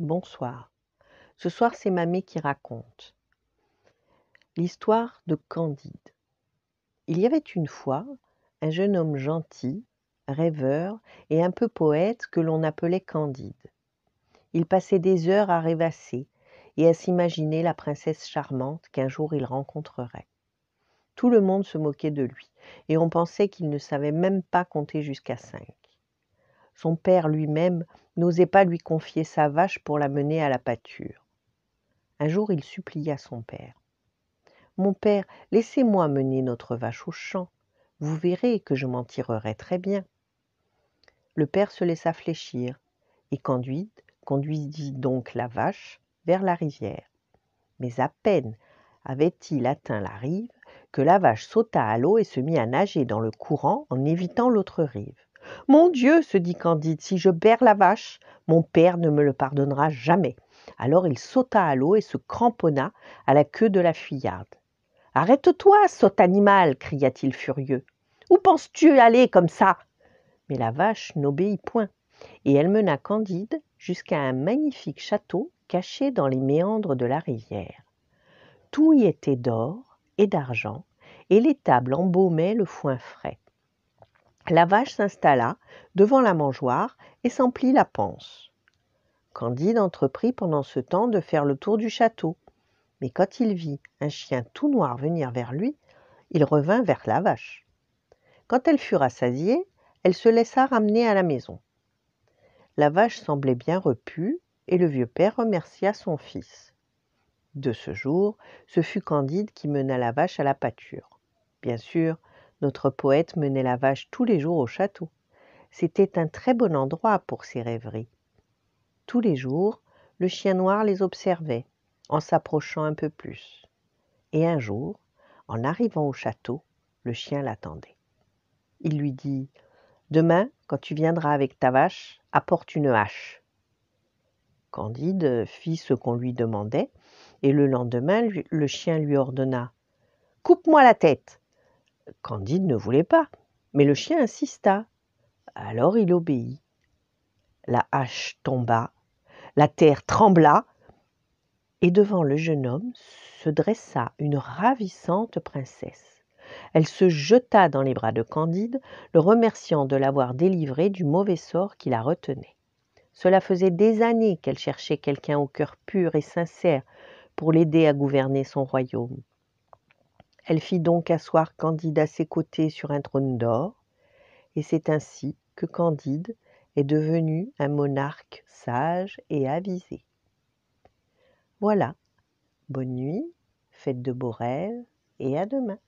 Bonsoir. Ce soir, c'est Mamé qui raconte. L'histoire de Candide. Il y avait une fois un jeune homme gentil, rêveur et un peu poète que l'on appelait Candide. Il passait des heures à rêvasser et à s'imaginer la princesse charmante qu'un jour il rencontrerait. Tout le monde se moquait de lui, et on pensait qu'il ne savait même pas compter jusqu'à cinq. Son père lui-même n'osait pas lui confier sa vache pour la mener à la pâture. Un jour il supplia son père. Mon père, laissez-moi mener notre vache au champ. Vous verrez que je m'en tirerai très bien. Le père se laissa fléchir et conduit, conduisit donc la vache vers la rivière. Mais à peine avait-il atteint la rive que la vache sauta à l'eau et se mit à nager dans le courant en évitant l'autre rive. Mon Dieu, se dit Candide, si je perds la vache, mon père ne me le pardonnera jamais. Alors il sauta à l'eau et se cramponna à la queue de la fuyarde. Arrête-toi, sot animal, cria-t-il furieux. Où penses-tu aller comme ça Mais la vache n'obéit point, et elle mena Candide jusqu'à un magnifique château caché dans les méandres de la rivière. Tout y était d'or et d'argent, et les tables le foin frais. La vache s'installa devant la mangeoire et s'emplit la panse. Candide entreprit pendant ce temps de faire le tour du château, mais quand il vit un chien tout noir venir vers lui, il revint vers la vache. Quand elle fut rassasiée, elle se laissa ramener à la maison. La vache semblait bien repue, et le vieux père remercia son fils. De ce jour, ce fut Candide qui mena la vache à la pâture. Bien sûr, notre poète menait la vache tous les jours au château. C'était un très bon endroit pour ses rêveries. Tous les jours, le chien noir les observait, en s'approchant un peu plus. Et un jour, en arrivant au château, le chien l'attendait. Il lui dit Demain, quand tu viendras avec ta vache, apporte une hache. Candide fit ce qu'on lui demandait, et le lendemain, le chien lui ordonna Coupe-moi la tête Candide ne voulait pas, mais le chien insista. Alors il obéit. La hache tomba, la terre trembla, et devant le jeune homme se dressa une ravissante princesse. Elle se jeta dans les bras de Candide, le remerciant de l'avoir délivré du mauvais sort qui la retenait. Cela faisait des années qu'elle cherchait quelqu'un au cœur pur et sincère pour l'aider à gouverner son royaume. Elle fit donc asseoir Candide à ses côtés sur un trône d'or, et c'est ainsi que Candide est devenu un monarque sage et avisé. Voilà, bonne nuit, faites de beaux rêves, et à demain.